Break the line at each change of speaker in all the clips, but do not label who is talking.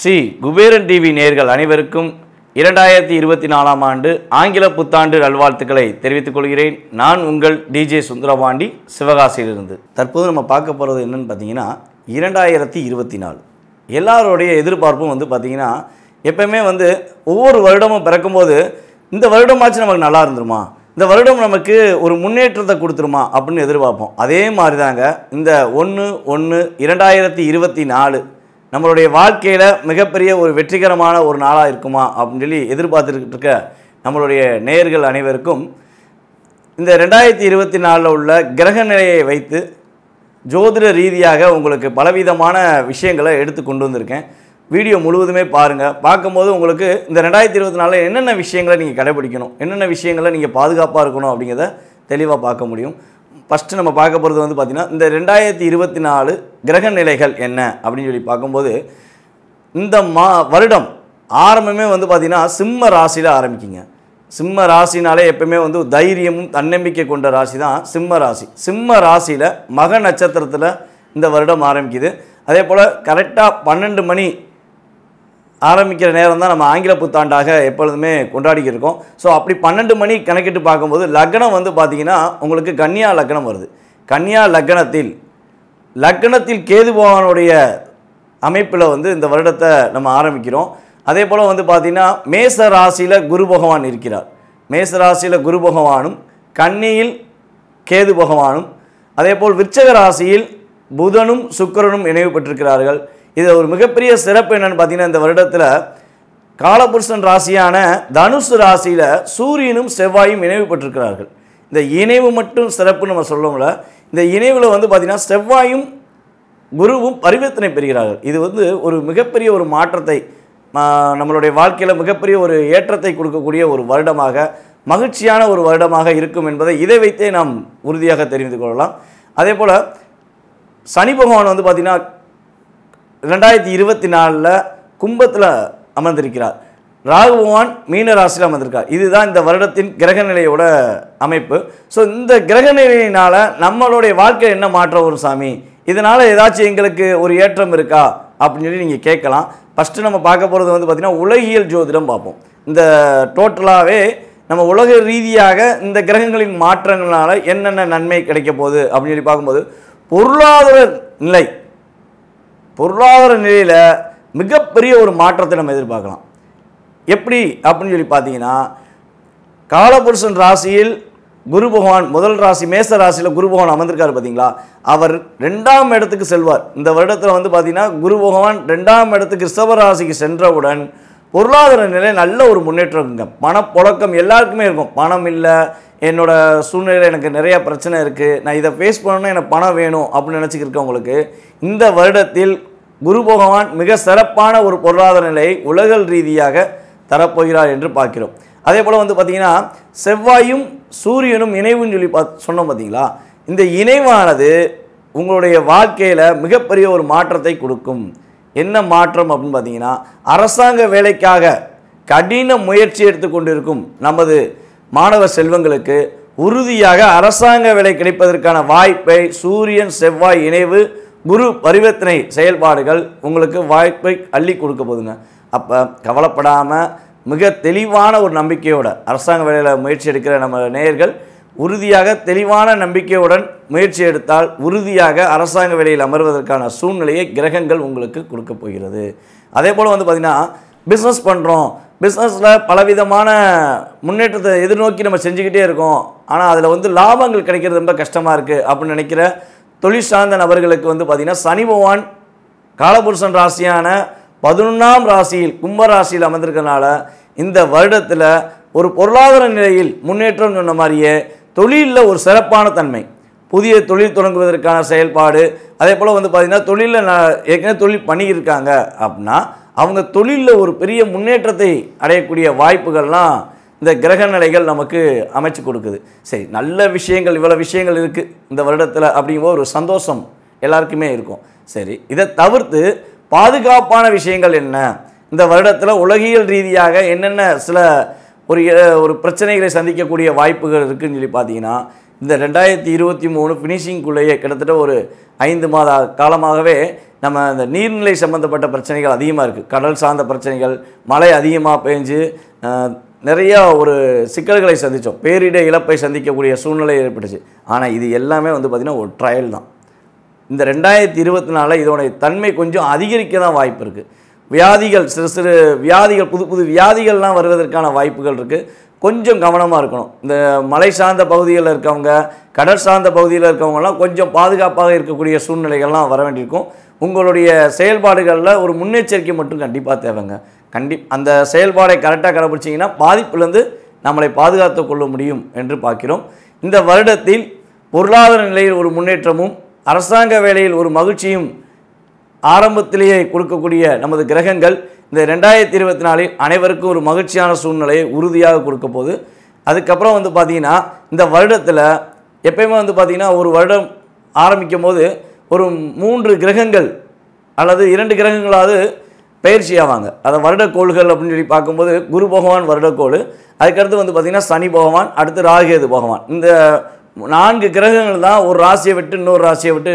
Sri Kuberan TV நேர்கள் அனைவருக்கும் இரண்டாயிரத்தி இருபத்தி நாலாம் ஆண்டு ஆங்கில புத்தாண்டு நல்வாழ்த்துக்களை தெரிவித்துக் கொள்கிறேன் நான் உங்கள் டிஜே சுந்தரபாண்டி சிவகாசியிலிருந்து தற்போது நம்ம பார்க்க போகிறது என்னென்னு பார்த்தீங்கன்னா இரண்டாயிரத்தி இருபத்தி நாலு எல்லாருடைய எதிர்பார்ப்பும் வந்து பார்த்தீங்கன்னா எப்போயுமே வந்து ஒவ்வொரு வருடமும் பிறக்கும்போது இந்த வருடமாச்சும் நமக்கு நல்லா இருந்துருமா இந்த வருடம் நமக்கு ஒரு முன்னேற்றத்தை கொடுத்துருமா அப்படின்னு எதிர்பார்ப்போம் அதே மாதிரி தாங்க இந்த ஒன்று ஒன்று இரண்டாயிரத்தி இருபத்தி நாலு நம்மளுடைய வாழ்க்கையில் மிகப்பெரிய ஒரு வெற்றிகரமான ஒரு நாளாக இருக்குமா அப்படின்னு சொல்லி எதிர்பார்த்துக்கிட்டு இருக்க நம்மளுடைய நேர்கள் அனைவருக்கும் இந்த ரெண்டாயிரத்தி இருபத்தி நாலில் உள்ள கிரக நிலையை வைத்து ஜோதிட ரீதியாக உங்களுக்கு பலவிதமான விஷயங்களை எடுத்து கொண்டு வந்திருக்கேன் வீடியோ முழுவதுமே பாருங்கள் பார்க்கும்போது உங்களுக்கு இந்த ரெண்டாயிரத்தி இருபத்தி நாலில் என்னென்ன விஷயங்களை நீங்கள் கடைபிடிக்கணும் என்னென்ன விஷயங்களை நீங்கள் பாதுகாப்பாக இருக்கணும் அப்படிங்கிறத தெளிவாக பார்க்க முடியும் ஃபஸ்ட்டு நம்ம பார்க்க போகிறது வந்து பார்த்திங்கன்னா இந்த ரெண்டாயிரத்தி இருபத்தி நாலு கிரக நிலைகள் என்ன அப்படின்னு சொல்லி பார்க்கும்போது இந்த மா வருடம் ஆரம்பமே வந்து பார்த்திங்கன்னா சிம்ம ராசியில் ஆரம்பிக்குங்க சிம்ம ராசினாலே எப்பயுமே வந்து தைரியமும் தன்னம்பிக்கை கொண்ட ராசி தான் சிம்ம ராசி சிம்ம ராசியில் மக நட்சத்திரத்தில் இந்த வருடம் ஆரம்பிக்குது அதே போல் கரெக்டாக பன்னெண்டு மணி ஆரம்பிக்கிற நேரம் தான் நம்ம ஆங்கில புத்தாண்டாக எப்பொழுதுமே கொண்டாடி இருக்கோம் ஸோ அப்படி பன்னெண்டு மணி கணக்கிட்டு பார்க்கும்போது லக்னம் வந்து பார்த்திங்கன்னா உங்களுக்கு கன்னியா லக்னம் வருது கன்னியா லக்னத்தில் லக்னத்தில் கேது பகவானுடைய அமைப்பில் வந்து இந்த வருடத்தை நம்ம ஆரம்பிக்கிறோம் அதே போல் வந்து பார்த்திங்கன்னா மேச ராசியில் குரு பகவான் இருக்கிறார் மேச ராசியில் குரு பகவானும் கன்னியில் கேது பகவானும் போல் விருச்சக ராசியில் புதனும் சுக்கரனும் இணைவு பெற்றிருக்கிறார்கள் இது ஒரு மிகப்பெரிய சிறப்பு என்னென்னு பார்த்தீங்கன்னா இந்த வருடத்தில் காலபுருஷன் ராசியான தனுசு ராசியில் சூரியனும் செவ்வாயும் இணைவு பெற்றிருக்கிறார்கள் இந்த இணைவு மட்டும் சிறப்பு நம்ம சொல்லோம்ல இந்த இணைவில் வந்து பார்த்திங்கன்னா செவ்வாயும் குருவும் பரிவர்த்தனை பெறுகிறார்கள் இது வந்து ஒரு மிகப்பெரிய ஒரு மாற்றத்தை நம்மளுடைய வாழ்க்கையில் மிகப்பெரிய ஒரு ஏற்றத்தை கொடுக்கக்கூடிய ஒரு வருடமாக மகிழ்ச்சியான ஒரு வருடமாக இருக்கும் என்பதை இதை வைத்தே நாம் உறுதியாக தெரிந்து கொள்ளலாம் அதே போல் சனி பகவான் வந்து பார்த்திங்கன்னா ரெண்டாயிரத்தி இருபத்தி நாலில் கும்பத்தில் அமர்ந்திருக்கிறார் ராகு பகவான் மீன ராசியில் அமர்ந்திருக்கார் இதுதான் இந்த வருடத்தின் கிரக நிலையோட அமைப்பு ஸோ இந்த கிரக நிலையினால் நம்மளுடைய வாழ்க்கை என்ன மாற்றம் வரும் சாமி இதனால் ஏதாச்சும் எங்களுக்கு ஒரு ஏற்றம் இருக்கா அப்படின்னு சொல்லி நீங்கள் கேட்கலாம் ஃபஸ்ட்டு நம்ம பார்க்க போகிறது வந்து பார்த்திங்கன்னா உலகியல் ஜோதிடம் பார்ப்போம் இந்த டோட்டலாகவே நம்ம உலக ரீதியாக இந்த கிரகங்களின் மாற்றங்களால் என்னென்ன நன்மை கிடைக்க போகுது அப்படின்னு சொல்லி பார்க்கும்போது பொருளாதார நிலை பொருளாதார நிலையில் மிகப்பெரிய ஒரு மாற்றத்தை நம்ம எதிர்பார்க்கலாம் எப்படி அப்படின்னு சொல்லி பார்த்தீங்கன்னா காலபுருஷன் ராசியில் குரு பகவான் முதல் ராசி மேச ராசியில் குரு பகவான் அமர்ந்திருக்காரு பார்த்தீங்களா அவர் ரெண்டாம் இடத்துக்கு செல்வார் இந்த வருடத்தில் வந்து பார்த்தீங்கன்னா குரு பகவான் ரெண்டாம் இடத்துக்கு ரிஷப ராசிக்கு சென்றவுடன் பொருளாதார நிலை நல்ல ஒரு முன்னேற்றம் இருக்குங்க பணப்புழக்கம் எல்லாருக்குமே இருக்கும் பணம் இல்லை என்னோடய சூழ்நிலையில் எனக்கு நிறையா பிரச்சனை இருக்குது நான் இதை ஃபேஸ் பண்ணணும்னா எனக்கு பணம் வேணும் அப்படின்னு நினச்சிக்கிருக்கவங்களுக்கு இந்த வருடத்தில் குரு பகவான் மிக சிறப்பான ஒரு பொருளாதார நிலையை உலகல் ரீதியாக தரப்போகிறார் என்று பார்க்கிறோம் அதே போல் வந்து பார்த்திங்கன்னா செவ்வாயும் சூரியனும் இணைவுன்னு சொல்லி பா சொன்னோம் பார்த்தீங்களா இந்த இணைவானது உங்களுடைய வாழ்க்கையில் மிகப்பெரிய ஒரு மாற்றத்தை கொடுக்கும் என்ன மாற்றம் அப்படின்னு பார்த்தீங்கன்னா அரசாங்க வேலைக்காக கடின முயற்சி எடுத்துக்கொண்டிருக்கும் நமது மாணவ செல்வங்களுக்கு உறுதியாக அரசாங்க வேலை கிடைப்பதற்கான வாய்ப்பை சூரியன் செவ்வாய் இணைவு குரு பரிவர்த்தனை செயல்பாடுகள் உங்களுக்கு வாய்ப்பை அள்ளி கொடுக்க போதுங்க அப்போ கவலைப்படாமல் மிக தெளிவான ஒரு நம்பிக்கையோட அரசாங்க வேலையில் முயற்சி எடுக்கிற நம்ம நேயர்கள் உறுதியாக தெளிவான நம்பிக்கையுடன் முயற்சி எடுத்தால் உறுதியாக அரசாங்க வேலையில் அமர்வதற்கான சூழ்நிலையை கிரகங்கள் உங்களுக்கு கொடுக்க போகிறது அதே போல் வந்து பார்த்திங்கன்னா பிஸ்னஸ் பண்ணுறோம் பிஸ்னஸில் பலவிதமான முன்னேற்றத்தை எதிர்நோக்கி நம்ம செஞ்சுக்கிட்டே இருக்கோம் ஆனால் அதில் வந்து லாபங்கள் கிடைக்கிறது ரொம்ப கஷ்டமாக இருக்குது அப்படின்னு நினைக்கிற தொழில் சார்ந்த நபர்களுக்கு வந்து பார்த்திங்கன்னா சனி பகவான் காலபுருஷன் ராசியான பதினொன்றாம் ராசியில் கும்ப ராசியில் அமர்ந்திருக்கனால இந்த வருடத்தில் ஒரு பொருளாதார நிலையில் முன்னேற்றம் சொன்ன மாதிரியே தொழிலில் ஒரு சிறப்பான தன்மை புதிய தொழில் தொடங்குவதற்கான செயல்பாடு அதே போல் வந்து பார்த்திங்கன்னா தொழிலில் நான் ஏற்கனவே தொழில் பண்ணியிருக்காங்க அப்படின்னா அவங்க தொழிலில் ஒரு பெரிய முன்னேற்றத்தை அடையக்கூடிய வாய்ப்புகள்லாம் இந்த கிரக நிலைகள் நமக்கு அமைச்சு கொடுக்குது சரி நல்ல விஷயங்கள் இவ்வளோ விஷயங்கள் இருக்குது இந்த வருடத்தில் அப்படிங்கும்போது ஒரு சந்தோஷம் எல்லாருக்குமே இருக்கும் சரி இதை தவிர்த்து பாதுகாப்பான விஷயங்கள் என்ன இந்த வருடத்தில் உலகியல் ரீதியாக என்னென்ன சில ஒரு ஒரு பிரச்சனைகளை சந்திக்கக்கூடிய வாய்ப்புகள் இருக்குதுன்னு சொல்லி பார்த்தீங்கன்னா இந்த ரெண்டாயிரத்தி இருபத்தி மூணு ஃபினிஷிங்குள்ளேயே கிட்டத்தட்ட ஒரு ஐந்து மாத காலமாகவே நம்ம இந்த நீர்நிலை சம்மந்தப்பட்ட பிரச்சனைகள் அதிகமாக இருக்குது கடல் சார்ந்த பிரச்சனைகள் மழை அதிகமாக பெஞ்சு நிறையா ஒரு சிக்கல்களை சந்தித்தோம் பேரிட இழப்பை சந்திக்கக்கூடிய சூழ்நிலை ஏற்பட்டுச்சு ஆனால் இது எல்லாமே வந்து பார்த்திங்கன்னா ஒரு ட்ரையல் தான் இந்த ரெண்டாயிரத்தி இருபத்தி நாலில் இதோடைய தன்மை கொஞ்சம் அதிகரிக்க தான் வாய்ப்பு இருக்குது வியாதிகள் சிறு சிறு வியாதிகள் புது புது வியாதிகள்லாம் வருவதற்கான வாய்ப்புகள் இருக்குது கொஞ்சம் கவனமாக இருக்கணும் இந்த மலை சார்ந்த பகுதியில் இருக்கவங்க கடல் சார்ந்த பகுதியில் இருக்கவங்கெல்லாம் கொஞ்சம் பாதுகாப்பாக இருக்கக்கூடிய சூழ்நிலைகள்லாம் வர வேண்டியிருக்கும் உங்களுடைய செயல்பாடுகளில் ஒரு முன்னெச்சரிக்கை மட்டும் கண்டிப்பாக தேவைங்க கண்டி அந்த செயல்பாடை கரெக்டாக கடைபிடிச்சிங்கன்னா பாதிப்புலேருந்து நம்மளை பாதுகாத்து கொள்ள முடியும் என்று பார்க்கிறோம் இந்த வருடத்தில் பொருளாதார நிலையில் ஒரு முன்னேற்றமும் அரசாங்க வேலையில் ஒரு மகிழ்ச்சியும் ஆரம்பத்திலேயே கொடுக்கக்கூடிய நமது கிரகங்கள் இந்த ரெண்டாயிரத்தி இருபத்தி நாலில் அனைவருக்கும் ஒரு மகிழ்ச்சியான சூழ்நிலையை உறுதியாக கொடுக்க போகுது அதுக்கப்புறம் வந்து பார்த்திங்கன்னா இந்த வருடத்தில் எப்பயுமே வந்து பார்த்திங்கன்னா ஒரு வருடம் ஆரம்பிக்கும் போது ஒரு மூன்று கிரகங்கள் அல்லது இரண்டு கிரகங்களாவது பயிற்சி ஆவாங்க அதை வருடக்கோள்கள் அப்படின்னு சொல்லி பார்க்கும்போது குரு பகவான் வருடக்கோள் அதுக்கடுத்து வந்து பார்த்திங்கன்னா சனி பகவான் அடுத்து ராகேது பகவான் இந்த நான்கு கிரகங்கள் தான் ஒரு ராசியை விட்டு இன்னொரு ராசியை விட்டு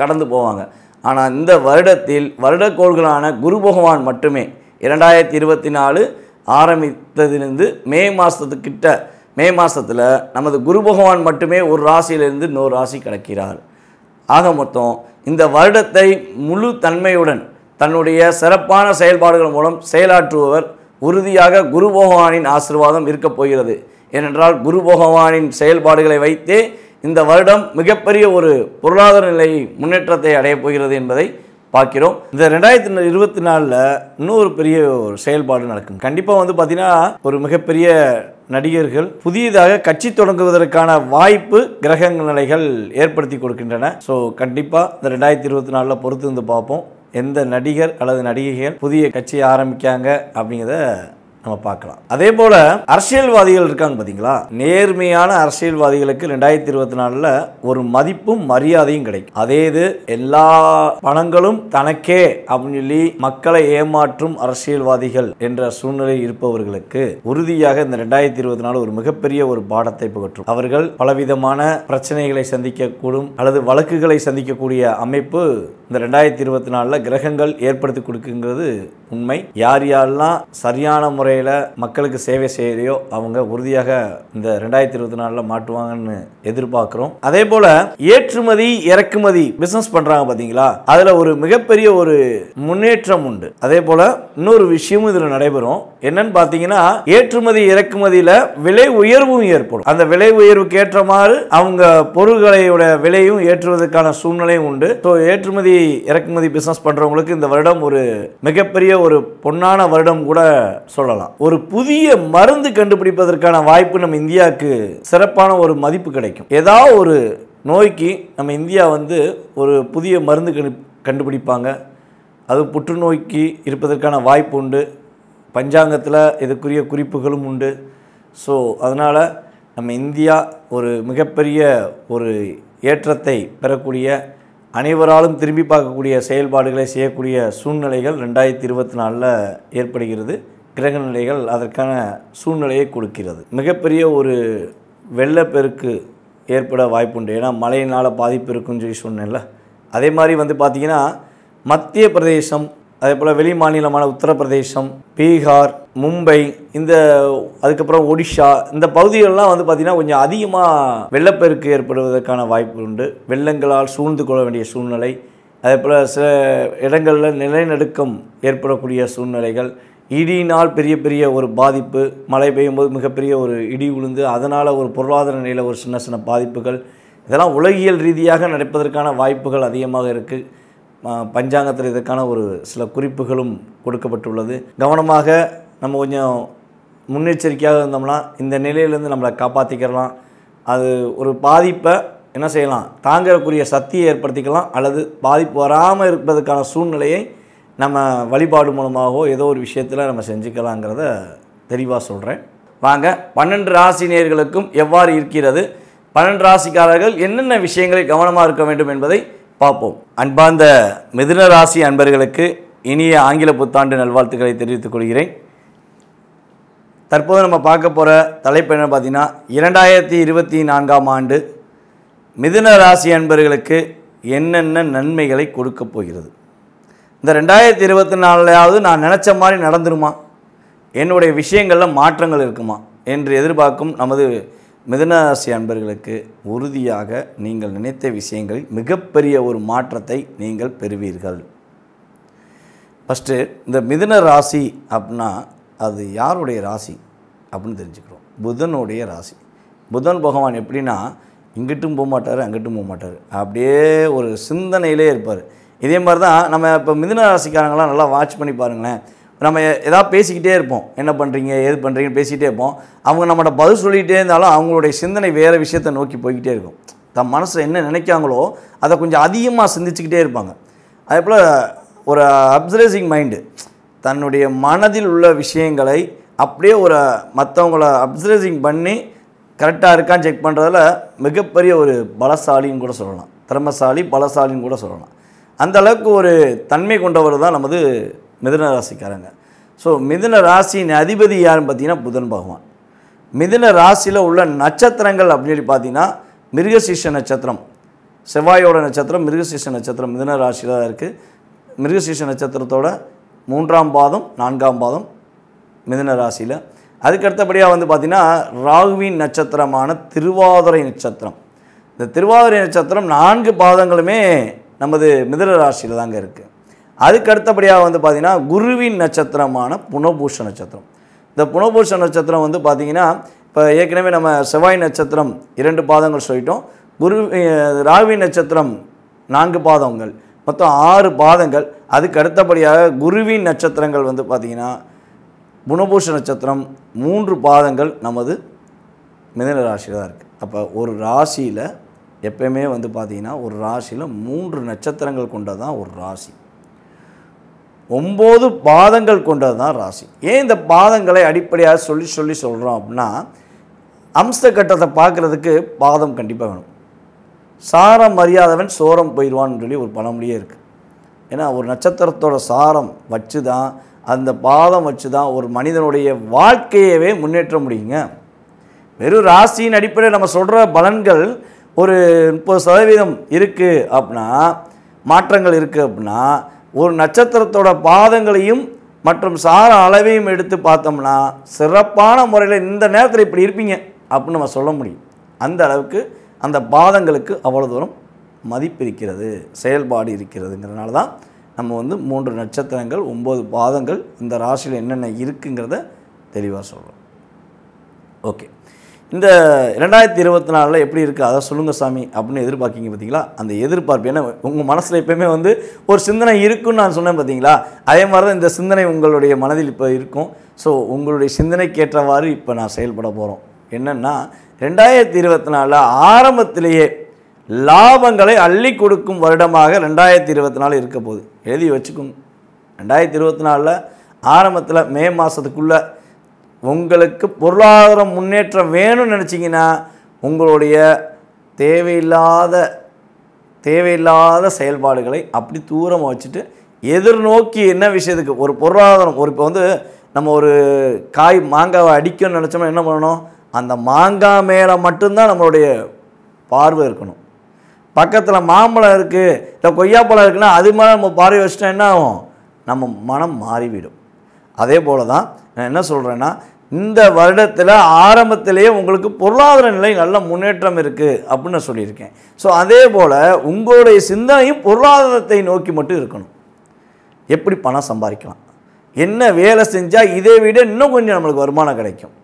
கடந்து போவாங்க ஆனால் இந்த வருடத்தில் வருடக்கோள்களான குரு பகவான் மட்டுமே இரண்டாயிரத்தி இருபத்தி நாலு ஆரம்பித்ததிலிருந்து மே மாதத்துக்கிட்ட மே மாதத்தில் நமது குரு பகவான் மட்டுமே ஒரு ராசியிலிருந்து இன்னொரு ராசி கிடக்கிறார் ஆக மொத்தம் இந்த வருடத்தை முழு தன்மையுடன் தன்னுடைய சிறப்பான செயல்பாடுகள் மூலம் செயலாற்றுபவர் உறுதியாக குரு பகவானின் ஆசிர்வாதம் இருக்கப் போகிறது ஏனென்றால் குரு பகவானின் செயல்பாடுகளை வைத்தே இந்த வருடம் மிகப்பெரிய ஒரு பொருளாதார நிலை முன்னேற்றத்தை அடையப் போகிறது என்பதை பார்க்கிறோம் இந்த ரெண்டாயிரத்தி இருபத்தி நாலில் இன்னொரு பெரிய ஒரு செயல்பாடு நடக்கும் கண்டிப்பாக வந்து பார்த்திங்கன்னா ஒரு மிகப்பெரிய நடிகர்கள் புதியதாக கட்சி தொடங்குவதற்கான வாய்ப்பு கிரக நிலைகள் ஏற்படுத்தி கொடுக்கின்றன ஸோ கண்டிப்பாக இந்த ரெண்டாயிரத்தி இருபத்தி நாலில் பொறுத்து வந்து பார்ப்போம் எந்த நடிகர் அல்லது நடிகைகள் புதிய கட்சி ஆரம்பிக்காங்க அப்படிங்கிறத நம்ம பார்க்கலாம் அதே போல் அரசியல்வாதிகள் இருக்காங்க பார்த்தீங்களா நேர்மையான அரசியல்வாதிகளுக்கு ரெண்டாயிரத்தி இருபத்தி நாலுல ஒரு மதிப்பும் மரியாதையும் கிடைக்கும் அதே இது எல்லா பணங்களும் தனக்கே அப்படின்னு சொல்லி மக்களை ஏமாற்றும் அரசியல்வாதிகள் என்ற சூழ்நிலை இருப்பவர்களுக்கு உறுதியாக இந்த ரெண்டாயிரத்தி இருபத்தி நாலு ஒரு மிகப்பெரிய ஒரு பாடத்தை புகற்றும் அவர்கள் பலவிதமான பிரச்சனைகளை சந்திக்கக்கூடும் அல்லது வழக்குகளை சந்திக்கக்கூடிய அமைப்பு இந்த ரெண்டாயிரத்தி இருபத்தி நாலுல கிரகங்கள் ஏற்படுத்தி கொடுக்குங்கிறது உண்மை யார் யாரெல்லாம் சரியான முறை முறையில் மக்களுக்கு சேவை செய்கிறையோ அவங்க உறுதியாக இந்த ரெண்டாயிரத்தி இருபத்தி நாலில் மாட்டுவாங்கன்னு எதிர்பார்க்குறோம் அதே போல் ஏற்றுமதி இறக்குமதி பிஸ்னஸ் பண்ணுறாங்க பார்த்தீங்களா அதில் ஒரு மிகப்பெரிய ஒரு முன்னேற்றம் உண்டு அதே போல் இன்னொரு விஷயமும் இதில் நடைபெறும் என்னன்னு பார்த்தீங்கன்னா ஏற்றுமதி இறக்குமதியில் விலை உயர்வும் ஏற்படும் அந்த விலை உயர்வுக்கு மாதிரி அவங்க பொருள்களையோட விலையும் ஏற்றுவதற்கான சூழ்நிலையும் உண்டு ஸோ ஏற்றுமதி இறக்குமதி பிஸ்னஸ் பண்ணுறவங்களுக்கு இந்த வருடம் ஒரு மிகப்பெரிய ஒரு பொன்னான வருடம் கூட சொல்லலாம் சொல்லலாம் ஒரு புதிய மருந்து கண்டுபிடிப்பதற்கான வாய்ப்பு நம்ம இந்தியாவுக்கு சிறப்பான ஒரு மதிப்பு கிடைக்கும் ஏதாவது ஒரு நோய்க்கு நம்ம இந்தியா வந்து ஒரு புதிய மருந்து கண்டு கண்டுபிடிப்பாங்க அது புற்றுநோய்க்கு இருப்பதற்கான வாய்ப்பு உண்டு பஞ்சாங்கத்தில் இதுக்குரிய குறிப்புகளும் உண்டு ஸோ அதனால் நம்ம இந்தியா ஒரு மிகப்பெரிய ஒரு ஏற்றத்தை பெறக்கூடிய அனைவராலும் திரும்பி பார்க்கக்கூடிய செயல்பாடுகளை செய்யக்கூடிய சூழ்நிலைகள் ரெண்டாயிரத்தி இருபத்தி நாலில் ஏற்படுகிறது கிரக நிலைகள் அதற்கான சூழ்நிலையை கொடுக்கிறது மிகப்பெரிய ஒரு வெள்ளப்பெருக்கு ஏற்பட வாய்ப்புண்டு ஏன்னா மழையினால் பாதிப்பு இருக்குன்னு சொல்லி சொன்னேன்ல அதே மாதிரி வந்து பார்த்திங்கன்னா மத்திய பிரதேசம் அதே போல் வெளி மாநிலமான உத்தரப்பிரதேசம் பீகார் மும்பை இந்த அதுக்கப்புறம் ஒடிஷா இந்த பகுதிகளெலாம் வந்து பார்த்திங்கன்னா கொஞ்சம் அதிகமாக வெள்ளப்பெருக்கு ஏற்படுவதற்கான வாய்ப்பு உண்டு வெள்ளங்களால் சூழ்ந்து கொள்ள வேண்டிய சூழ்நிலை அதே போல் சில இடங்களில் நிலநடுக்கம் ஏற்படக்கூடிய சூழ்நிலைகள் இடியினால் பெரிய பெரிய ஒரு பாதிப்பு மழை பெய்யும் போது மிகப்பெரிய ஒரு இடி உளுந்து அதனால் ஒரு பொருளாதார நிலையில் ஒரு சின்ன சின்ன பாதிப்புகள் இதெல்லாம் உலகியல் ரீதியாக நடப்பதற்கான வாய்ப்புகள் அதிகமாக இருக்குது பஞ்சாங்கத்தில் இதற்கான ஒரு சில குறிப்புகளும் கொடுக்கப்பட்டுள்ளது கவனமாக நம்ம கொஞ்சம் முன்னெச்சரிக்கையாக இருந்தோம்னா இந்த நிலையிலேருந்து நம்மளை காப்பாற்றிக்கிறலாம் அது ஒரு பாதிப்பை என்ன செய்யலாம் தாங்கக்கூடிய சக்தியை ஏற்படுத்திக்கலாம் அல்லது பாதிப்பு வராமல் இருப்பதற்கான சூழ்நிலையை நம்ம வழிபாடு மூலமாகவோ ஏதோ ஒரு விஷயத்தில் நம்ம செஞ்சுக்கலாங்கிறத தெளிவாக சொல்கிறேன் வாங்க பன்னெண்டு ராசி நேர்களுக்கும் எவ்வாறு இருக்கிறது பன்னெண்டு ராசிக்காரர்கள் என்னென்ன விஷயங்களை கவனமாக இருக்க வேண்டும் என்பதை பார்ப்போம் அன்பார்ந்த மிதுன ராசி அன்பர்களுக்கு இனிய ஆங்கில புத்தாண்டு நல்வாழ்த்துக்களை தெரிவித்துக் கொள்கிறேன் தற்போது நம்ம பார்க்க போகிற தலைப்பு என்ன பார்த்தீங்கன்னா இரண்டாயிரத்தி இருபத்தி நான்காம் ஆண்டு மிதுன ராசி அன்பர்களுக்கு என்னென்ன நன்மைகளை கொடுக்கப் போகிறது இந்த ரெண்டாயிரத்தி இருபத்தி நாலுலையாவது நான் நினச்ச மாதிரி நடந்துருமா என்னுடைய விஷயங்களில் மாற்றங்கள் இருக்குமா என்று எதிர்பார்க்கும் நமது மிதனராசி அன்பர்களுக்கு உறுதியாக நீங்கள் நினைத்த விஷயங்களில் மிகப்பெரிய ஒரு மாற்றத்தை நீங்கள் பெறுவீர்கள் ஃபஸ்ட்டு இந்த மிதன ராசி அப்படின்னா அது யாருடைய ராசி அப்படின்னு தெரிஞ்சுக்கிறோம் புதனுடைய ராசி புதன் பகவான் எப்படின்னா இங்கிட்டும் போக மாட்டார் அங்கிட்டும் போக மாட்டார் அப்படியே ஒரு சிந்தனையிலே இருப்பார் இதே மாதிரி தான் நம்ம இப்போ மிதுன ராசிக்காரங்களாம் நல்லா வாட்ச் பண்ணி பாருங்களேன் நம்ம எதாவது பேசிக்கிட்டே இருப்போம் என்ன பண்ணுறீங்க ஏது பண்ணுறீங்கன்னு பேசிக்கிட்டே இருப்போம் அவங்க நம்மகிட்ட பதில் சொல்லிகிட்டே இருந்தாலும் அவங்களுடைய சிந்தனை வேறு விஷயத்தை நோக்கி போய்கிட்டே இருக்கும் தம் மனசில் என்ன நினைக்காங்களோ அதை கொஞ்சம் அதிகமாக சிந்திச்சுக்கிட்டே இருப்பாங்க அதே போல் ஒரு அப்சரைசிங் மைண்டு தன்னுடைய மனதில் உள்ள விஷயங்களை அப்படியே ஒரு மற்றவங்கள அப்சரைசிங் பண்ணி கரெக்டாக இருக்கான்னு செக் பண்ணுறதுல மிகப்பெரிய ஒரு பலசாலின்னு கூட சொல்லலாம் திறமசாலி பலசாலின்னு கூட சொல்லலாம் அந்த அளவுக்கு ஒரு தன்மை கொண்டவர் தான் நமது மிதுன ராசிக்காரங்க ஸோ மிதுன ராசியின் அதிபதி யாருன்னு பார்த்தீங்கன்னா புதன் பகவான் மிதுன ராசியில் உள்ள நட்சத்திரங்கள் அப்படின்னு சொல்லி பார்த்தீங்கன்னா மிருகசீஷ நட்சத்திரம் செவ்வாயோட நட்சத்திரம் மிருகசீஷ நட்சத்திரம் மிதுன ராசியில் தான் இருக்குது மிருகசீஷ நட்சத்திரத்தோட மூன்றாம் பாதம் நான்காம் பாதம் மிதுன ராசியில் அதுக்கடுத்தபடியாக வந்து பார்த்திங்கன்னா ராகுவின் நட்சத்திரமான திருவாதிரை நட்சத்திரம் இந்த திருவாதிரை நட்சத்திரம் நான்கு பாதங்களுமே நமது மிதனராசியில் ராசியில் தாங்க இருக்குது அதுக்கு அடுத்தபடியாக வந்து பார்த்திங்கன்னா குருவின் நட்சத்திரமான புனபூஷ நட்சத்திரம் இந்த புனபூஷ நட்சத்திரம் வந்து பார்த்திங்கன்னா இப்போ ஏற்கனவே நம்ம செவ்வாய் நட்சத்திரம் இரண்டு பாதங்கள் சொல்லிட்டோம் குரு ராவி நட்சத்திரம் நான்கு பாதங்கள் மொத்தம் ஆறு பாதங்கள் அதுக்கு அடுத்தபடியாக குருவின் நட்சத்திரங்கள் வந்து பார்த்திங்கன்னா புனபூஷ நட்சத்திரம் மூன்று பாதங்கள் நமது மிதனராசியில் தான் இருக்குது அப்போ ஒரு ராசியில் எப்பயுமே வந்து பார்த்திங்கன்னா ஒரு ராசியில் மூன்று நட்சத்திரங்கள் கொண்டது தான் ஒரு ராசி ஒம்பது பாதங்கள் கொண்டது தான் ராசி ஏன் இந்த பாதங்களை அடிப்படையாக சொல்லி சொல்லி சொல்கிறோம் அப்படின்னா அம்ச கட்டத்தை பார்க்குறதுக்கு பாதம் கண்டிப்பாக வேணும் சாரம் அறியாதவன் சோரம் போயிடுவான்னு சொல்லி ஒரு பழமொழியே இருக்குது ஏன்னா ஒரு நட்சத்திரத்தோட சாரம் வச்சு தான் அந்த பாதம் வச்சு தான் ஒரு மனிதனுடைய வாழ்க்கையவே முன்னேற்ற முடியுங்க வெறும் ராசியின் அடிப்படையில் நம்ம சொல்கிற பலன்கள் ஒரு முப்பது சதவீதம் இருக்குது அப்படின்னா மாற்றங்கள் இருக்குது அப்படின்னா ஒரு நட்சத்திரத்தோட பாதங்களையும் மற்றும் சார அளவையும் எடுத்து பார்த்தோம்னா சிறப்பான முறையில் இந்த நேரத்தில் இப்படி இருப்பீங்க அப்படின்னு நம்ம சொல்ல முடியும் அந்த அளவுக்கு அந்த பாதங்களுக்கு அவ்வளோ தூரம் மதிப்பு இருக்கிறது செயல்பாடு இருக்கிறதுங்கிறதுனால தான் நம்ம வந்து மூன்று நட்சத்திரங்கள் ஒம்பது பாதங்கள் இந்த ராசியில் என்னென்ன இருக்குங்கிறத தெளிவாக சொல்கிறோம் ஓகே இந்த ரெண்டாயிரத்தி இருபத்தி நாலில் எப்படி இருக்குது அதை சொல்லுங்கள் சாமி அப்படின்னு எதிர்பார்க்கிங்க பார்த்தீங்களா அந்த எதிர்பார்ப்பு ஏன்னா உங்கள் மனசில் எப்பயுமே வந்து ஒரு சிந்தனை இருக்குன்னு நான் சொன்னேன் பார்த்தீங்களா அதே மாதிரி தான் இந்த சிந்தனை உங்களுடைய மனதில் இப்போ இருக்கும் ஸோ உங்களுடைய சிந்தனைக்கேற்றவாறு இப்போ நான் செயல்பட போகிறோம் என்னென்னா ரெண்டாயிரத்தி இருபத்தி நாலில் ஆரம்பத்திலேயே லாபங்களை அள்ளி கொடுக்கும் வருடமாக ரெண்டாயிரத்தி இருபத்தி நாலு இருக்க போகுது எழுதி வச்சுக்கோங்க ரெண்டாயிரத்தி இருபத்தி நாலில் ஆரம்பத்தில் மே மாதத்துக்குள்ளே உங்களுக்கு பொருளாதார முன்னேற்றம் வேணும்னு நினச்சிங்கன்னா உங்களுடைய தேவையில்லாத தேவையில்லாத செயல்பாடுகளை அப்படி தூரமாக வச்சுட்டு எதிர்நோக்கி என்ன விஷயத்துக்கு ஒரு பொருளாதாரம் ஒரு இப்போ வந்து நம்ம ஒரு காய் மாங்காவை அடிக்கணும்னு நினச்சோம்னா என்ன பண்ணணும் அந்த மாங்காய் மேலே மட்டும்தான் நம்மளுடைய பார்வை இருக்கணும் பக்கத்தில் மாம்பழம் இருக்குது இல்லை கொய்யாப்பழம் இருக்குன்னா அது மேலே நம்ம பார்வை வச்சுட்டா என்ன ஆகும் நம்ம மனம் மாறிவிடும் அதே போல் தான் நான் என்ன சொல்கிறேன்னா இந்த வருடத்தில் ஆரம்பத்திலேயே உங்களுக்கு பொருளாதார நிலை நல்ல முன்னேற்றம் இருக்குது அப்படின்னு நான் சொல்லியிருக்கேன் ஸோ அதே போல் உங்களுடைய சிந்தனையும் பொருளாதாரத்தை நோக்கி மட்டும் இருக்கணும் எப்படி பணம் சம்பாதிக்கலாம் என்ன வேலை செஞ்சால் இதை விட இன்னும் கொஞ்சம் நம்மளுக்கு வருமானம் கிடைக்கும்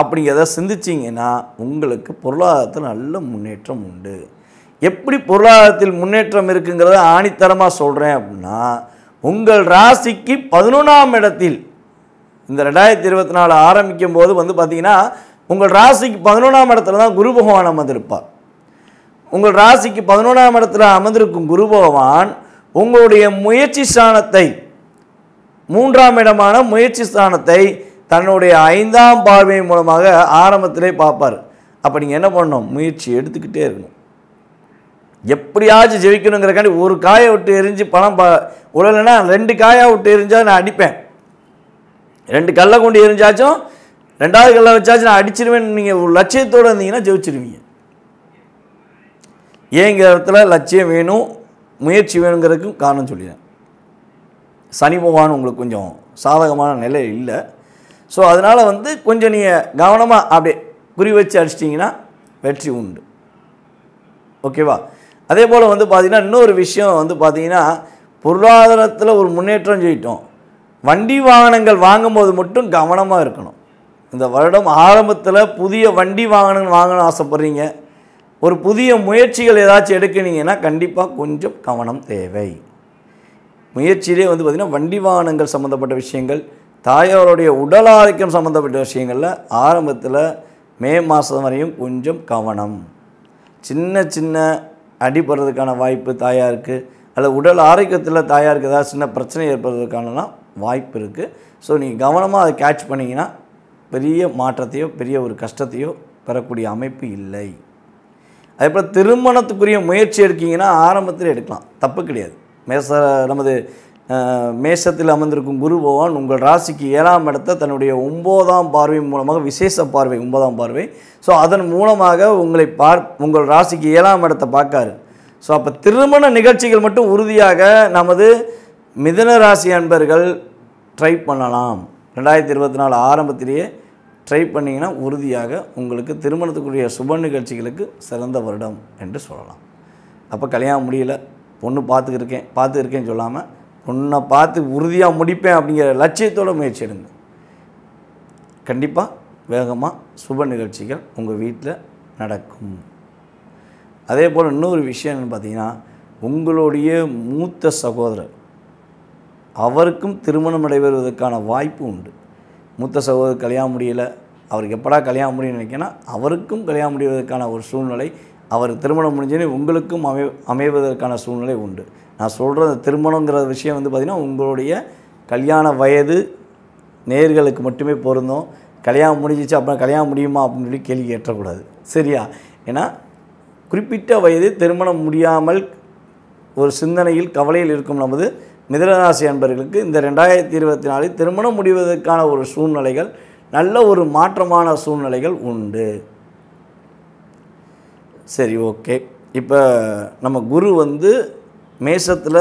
அப்படிங்கிறத சிந்திச்சிங்கன்னா உங்களுக்கு பொருளாதாரத்தில் நல்ல முன்னேற்றம் உண்டு எப்படி பொருளாதாரத்தில் முன்னேற்றம் இருக்குங்கிறத ஆணித்தரமாக சொல்கிறேன் அப்படின்னா உங்கள் ராசிக்கு பதினொன்றாம் இடத்தில் இந்த ரெண்டாயிரத்தி இருபத்தி நாலு ஆரம்பிக்கும் போது வந்து பார்த்திங்கன்னா உங்கள் ராசிக்கு பதினொன்றாம் இடத்துல தான் குரு பகவான் அமர்ந்திருப்பார் உங்கள் ராசிக்கு பதினொன்றாம் இடத்துல அமர்ந்திருக்கும் குரு பகவான் உங்களுடைய முயற்சி ஸ்தானத்தை மூன்றாம் இடமான முயற்சி ஸ்தானத்தை தன்னுடைய ஐந்தாம் பார்வை மூலமாக ஆரம்பத்திலே பார்ப்பார் அப்போ நீங்கள் என்ன பண்ணணும் முயற்சி எடுத்துக்கிட்டே இருக்கணும் எப்படியாச்சும் ஜெயிக்கணுங்கிறக்காண்டி ஒரு காயை விட்டு எரிஞ்சு பணம் ப உடலைன்னா ரெண்டு காயாக விட்டு எரிஞ்சால் நான் அடிப்பேன் ரெண்டு கல்லை கொண்டு எரிஞ்சாச்சும் ரெண்டாவது கல்லை வச்சாச்சும் நான் அடிச்சிருவேன் நீங்கள் ஒரு லட்சியத்தோடு இருந்தீங்கன்னா ஜெயிச்சிருவீங்க ஏங்கிற இடத்துல லட்சியம் வேணும் முயற்சி வேணுங்கிறதுக்கும் காரணம் சொல்லிடுறேன் சனி பகவான் உங்களுக்கு கொஞ்சம் சாதகமான நிலை இல்லை ஸோ அதனால் வந்து கொஞ்சம் நீங்கள் கவனமாக அப்படியே குறி வச்சு அடிச்சிட்டிங்கன்னா வெற்றி உண்டு ஓகேவா அதே போல் வந்து பார்த்திங்கன்னா இன்னொரு விஷயம் வந்து பார்த்திங்கன்னா பொருளாதாரத்தில் ஒரு முன்னேற்றம் செய்யிட்டோம் வண்டி வாகனங்கள் வாங்கும்போது மட்டும் கவனமாக இருக்கணும் இந்த வருடம் ஆரம்பத்தில் புதிய வண்டி வாகனம் வாங்கணும் ஆசைப்பட்றீங்க ஒரு புதிய முயற்சிகள் ஏதாச்சும் எடுக்கினீங்கன்னா கண்டிப்பாக கொஞ்சம் கவனம் தேவை முயற்சியிலே வந்து பார்த்திங்கன்னா வண்டி வாகனங்கள் சம்மந்தப்பட்ட விஷயங்கள் தாயாருடைய உடல் ஆரோக்கியம் சம்மந்தப்பட்ட விஷயங்களில் ஆரம்பத்தில் மே மாதம் வரையும் கொஞ்சம் கவனம் சின்ன சின்ன அடிபடுறதுக்கான வாய்ப்பு தாயாருக்கு அல்லது உடல் ஆரோக்கியத்தில் தாயாருக்கு ஏதாவது சின்ன பிரச்சனை ஏற்படுறதுக்கானலாம் வாய்ப்பு இருக்குது ஸோ நீங்கள் கவனமாக அதை கேட்ச் பண்ணிங்கன்னா பெரிய மாற்றத்தையோ பெரிய ஒரு கஷ்டத்தையோ பெறக்கூடிய அமைப்பு இல்லை அதே போல் திருமணத்துக்குரிய முயற்சி எடுக்கிங்கன்னா ஆரம்பத்தில் எடுக்கலாம் தப்பு கிடையாது மேச நமது மேஷத்தில் அமர்ந்திருக்கும் குரு பகவான் உங்கள் ராசிக்கு ஏழாம் இடத்தை தன்னுடைய ஒம்போதாம் பார்வை மூலமாக விசேஷ பார்வை ஒன்பதாம் பார்வை ஸோ அதன் மூலமாக உங்களை பார் உங்கள் ராசிக்கு ஏழாம் இடத்தை பார்க்காரு ஸோ அப்போ திருமண நிகழ்ச்சிகள் மட்டும் உறுதியாக நமது மிதன ராசி அன்பர்கள் ட்ரை பண்ணலாம் ரெண்டாயிரத்தி இருபத்தி நாலு ஆரம்பத்திலேயே ட்ரை பண்ணிங்கன்னா உறுதியாக உங்களுக்கு திருமணத்துக்குரிய சுப நிகழ்ச்சிகளுக்கு சிறந்த வருடம் என்று சொல்லலாம் அப்போ கல்யாணம் முடியல பொண்ணு பார்த்துக்கிருக்கேன் பார்த்துருக்கேன்னு சொல்லாமல் பொண்ணை பார்த்து உறுதியாக முடிப்பேன் அப்படிங்கிற லட்சியத்தோடு முயற்சி எடுங்க கண்டிப்பாக வேகமாக சுப நிகழ்ச்சிகள் உங்கள் வீட்டில் நடக்கும் அதே போல் இன்னொரு விஷயம் என்னென்னு பார்த்தீங்கன்னா உங்களுடைய மூத்த சகோதரர் அவருக்கும் திருமணம் நடைபெறுவதற்கான வாய்ப்பு உண்டு மூத்த சகோதரர் கல்யாணம் முடியலை அவருக்கு எப்படா கல்யாணம் முடியும்னு நினைக்கணும் அவருக்கும் கல்யாணம் முடிவதற்கான ஒரு சூழ்நிலை அவர் திருமணம் முடிஞ்சோடனே உங்களுக்கும் அமை அமைவதற்கான சூழ்நிலை உண்டு நான் சொல்கிற திருமணங்கிற விஷயம் வந்து பார்த்திங்கன்னா உங்களுடைய கல்யாண வயது நேர்களுக்கு மட்டுமே பொருந்தும் கல்யாணம் முடிஞ்சிச்சு அப்புறம் கல்யாணம் முடியுமா அப்படின்னு சொல்லி கேள்வி ஏற்றக்கூடாது சரியா ஏன்னா குறிப்பிட்ட வயது திருமணம் முடியாமல் ஒரு சிந்தனையில் கவலையில் இருக்கும் நமது மிதனராசி அன்பர்களுக்கு இந்த ரெண்டாயிரத்தி இருபத்தி நாலில் திருமணம் முடிவதற்கான ஒரு சூழ்நிலைகள் நல்ல ஒரு மாற்றமான சூழ்நிலைகள் உண்டு சரி ஓகே இப்போ நம்ம குரு வந்து மேசத்தில்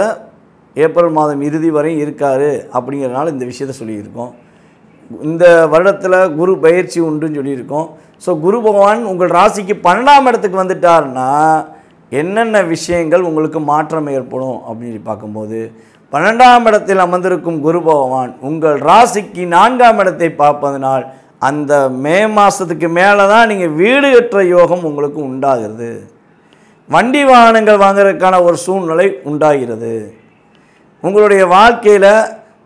ஏப்ரல் மாதம் இறுதி வரையும் இருக்கார் அப்படிங்கிறனால இந்த விஷயத்த சொல்லியிருக்கோம் இந்த வருடத்தில் குரு பயிற்சி உண்டுன்னு சொல்லியிருக்கோம் ஸோ குரு பகவான் உங்கள் ராசிக்கு பன்னெண்டாம் இடத்துக்கு வந்துட்டார்னா என்னென்ன விஷயங்கள் உங்களுக்கு மாற்றம் ஏற்படும் அப்படின்னு பார்க்கும்போது பன்னெண்டாம் இடத்தில் அமர்ந்திருக்கும் குரு பகவான் உங்கள் ராசிக்கு நான்காம் இடத்தை பார்ப்பதனால் அந்த மே மாதத்துக்கு மேலே தான் நீங்கள் வீடு கட்டுற யோகம் உங்களுக்கு உண்டாகிறது வண்டி வாகனங்கள் வாங்குறதுக்கான ஒரு சூழ்நிலை உண்டாகிறது உங்களுடைய வாழ்க்கையில்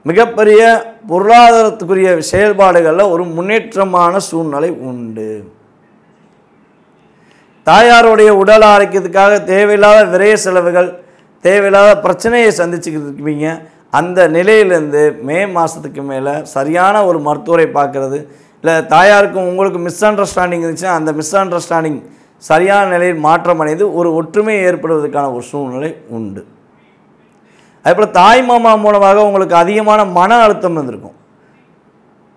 மிகப்பெரிய பொருளாதாரத்துக்குரிய செயல்பாடுகளில் ஒரு முன்னேற்றமான சூழ்நிலை உண்டு தாயாருடைய உடல் ஆரோக்கியத்துக்காக தேவையில்லாத விரைய செலவுகள் தேவையில்லாத பிரச்சனையை சந்திச்சுக்கிட்டு இருப்பீங்க அந்த நிலையிலேருந்து மே மாதத்துக்கு மேலே சரியான ஒரு மருத்துவரை பார்க்குறது இல்லை தாயாருக்கும் உங்களுக்கு மிஸ் அண்டர்ஸ்டாண்டிங் இருந்துச்சுன்னா அந்த மிஸ் அண்டர்ஸ்டாண்டிங் சரியான நிலையில் மாற்றம் அடைந்து ஒரு ஒற்றுமை ஏற்படுவதற்கான ஒரு சூழ்நிலை உண்டு அதே போல் தாய் மாமா மூலமாக உங்களுக்கு அதிகமான மன அழுத்தம் இருந்திருக்கும்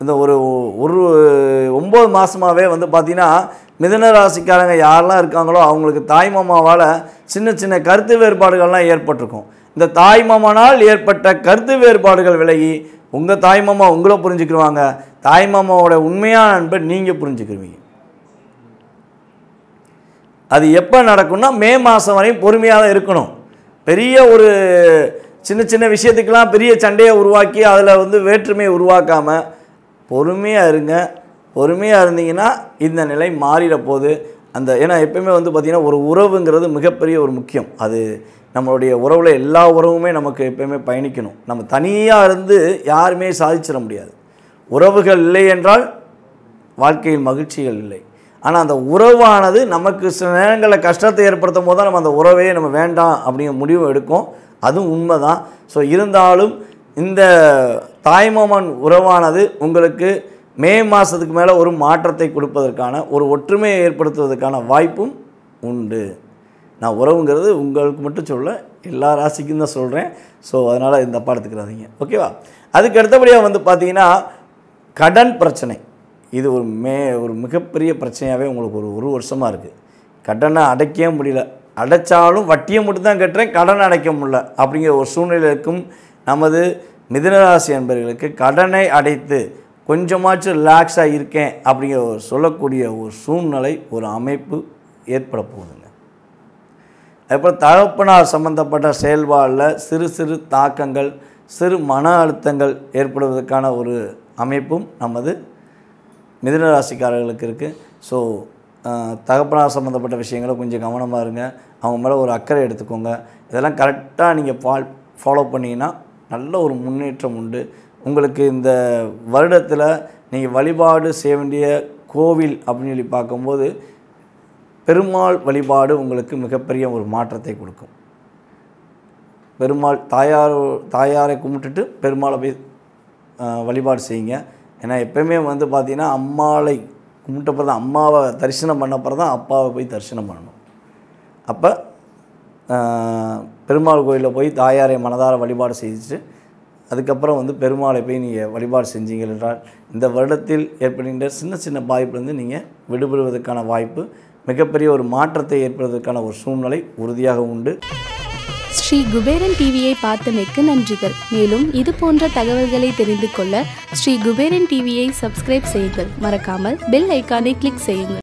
இந்த ஒரு ஒரு ஒம்பது மாதமாகவே வந்து பார்த்திங்கன்னா மிதன ராசிக்காரங்க யாரெல்லாம் இருக்காங்களோ அவங்களுக்கு தாய்மாமாவால் சின்ன சின்ன கருத்து வேறுபாடுகள்லாம் ஏற்பட்டிருக்கும் இந்த தாய்மாமனால் ஏற்பட்ட கருத்து வேறுபாடுகள் விலகி உங்கள் தாய்மாமா உங்களை புரிஞ்சுக்கிடுவாங்க தாய்மாமாவோட உண்மையான அன்பை நீங்கள் புரிஞ்சுக்கிடுவீங்க அது எப்போ நடக்கும்னா மே மாதம் வரையும் பொறுமையாக தான் இருக்கணும் பெரிய ஒரு சின்ன சின்ன விஷயத்துக்கெலாம் பெரிய சண்டையை உருவாக்கி அதில் வந்து வேற்றுமையை உருவாக்காமல் பொறுமையாக இருங்க பொறுமையாக இருந்தீங்கன்னா இந்த நிலை மாறிட போது அந்த ஏன்னா எப்பயுமே வந்து பார்த்திங்கன்னா ஒரு உறவுங்கிறது மிகப்பெரிய ஒரு முக்கியம் அது நம்மளுடைய உறவில் எல்லா உறவுமே நமக்கு எப்பயுமே பயணிக்கணும் நம்ம தனியாக இருந்து யாருமே சாதிச்சிட முடியாது உறவுகள் இல்லை என்றால் வாழ்க்கையில் மகிழ்ச்சிகள் இல்லை ஆனால் அந்த உறவானது நமக்கு சில நேரங்களில் கஷ்டத்தை ஏற்படுத்தும் போது தான் நம்ம அந்த உறவையே நம்ம வேண்டாம் அப்படிங்கிற முடிவு எடுக்கும் அதுவும் உண்மை தான் ஸோ இருந்தாலும் இந்த தாய்மாமன் உறவானது உங்களுக்கு மே மாதத்துக்கு மேலே ஒரு மாற்றத்தை கொடுப்பதற்கான ஒரு ஒற்றுமையை ஏற்படுத்துவதற்கான வாய்ப்பும் உண்டு நான் உறவுங்கிறது உங்களுக்கு மட்டும் சொல்ல எல்லா ராசிக்கும் தான் சொல்கிறேன் ஸோ அதனால் இந்த அப்பா எடுத்துக்கிறாதீங்க ஓகேவா அதுக்கு அடுத்தபடியாக வந்து பார்த்தீங்கன்னா கடன் பிரச்சனை இது ஒரு மே ஒரு மிகப்பெரிய பிரச்சனையாகவே உங்களுக்கு ஒரு ஒரு வருஷமாக இருக்குது கடனை அடைக்கவே முடியல அடைச்சாலும் வட்டியை மட்டும்தான் கட்டுறேன் கடன் அடைக்க முடியல அப்படிங்கிற ஒரு சூழ்நிலை இருக்கும் நமது மிதனராசி என்பர்களுக்கு கடனை அடைத்து கொஞ்சமாச்சும் ரிலாக்ஸாக இருக்கேன் அப்படிங்கிற ஒரு சொல்லக்கூடிய ஒரு சூழ்நிலை ஒரு அமைப்பு ஏற்பட போகுதுங்க அதுபோல் தகப்பனார் சம்பந்தப்பட்ட செயல்பாடில் சிறு சிறு தாக்கங்கள் சிறு மன அழுத்தங்கள் ஏற்படுவதற்கான ஒரு அமைப்பும் நமது மிதனராசிக்காரர்களுக்கு இருக்குது ஸோ தகப்பனார் சம்மந்தப்பட்ட விஷயங்களை கொஞ்சம் கவனமாக இருங்க அவங்க மேலே ஒரு அக்கறை எடுத்துக்கோங்க இதெல்லாம் கரெக்டாக நீங்கள் ஃபால் ஃபாலோ பண்ணிங்கன்னா நல்ல ஒரு முன்னேற்றம் உண்டு உங்களுக்கு இந்த வருடத்தில் நீங்கள் வழிபாடு செய்ய வேண்டிய கோவில் அப்படின்னு சொல்லி பார்க்கும்போது பெருமாள் வழிபாடு உங்களுக்கு மிகப்பெரிய ஒரு மாற்றத்தை கொடுக்கும் பெருமாள் தாயார் தாயாரை கும்பிட்டுட்டு பெருமாளை போய் வழிபாடு செய்யுங்க ஏன்னா எப்பயுமே வந்து பார்த்திங்கன்னா அம்மாளை கும்பிட்டப்பறம் தான் அம்மாவை தரிசனம் பண்ணப்பறம் தான் அப்பாவை போய் தரிசனம் பண்ணணும் அப்போ பெருமாள் கோயிலில் போய் தாயாரை மனதார வழிபாடு செய்துட்டு அதுக்கப்புறம் வந்து பெருமாளை போய் நீங்கள் வழிபாடு செஞ்சீங்கள் என்றால் இந்த வருடத்தில் ஏற்படுகின்ற சின்ன சின்ன பாதிப்புலேருந்து நீங்கள் விடுபடுவதற்கான வாய்ப்பு மிகப்பெரிய ஒரு மாற்றத்தை ஏற்படுவதற்கான ஒரு சூழ்நிலை உறுதியாக உண்டு ஸ்ரீ குபேரன் டிவியை பார்த்தமைக்கு நன்றிகள் மேலும் இது போன்ற தகவல்களை தெரிந்து கொள்ள ஸ்ரீ குபேரன் டிவியை சப்ஸ்கிரைப் செய்யுங்கள் மறக்காமல் பெல் ஐக்கானை கிளிக் செய்யுங்கள்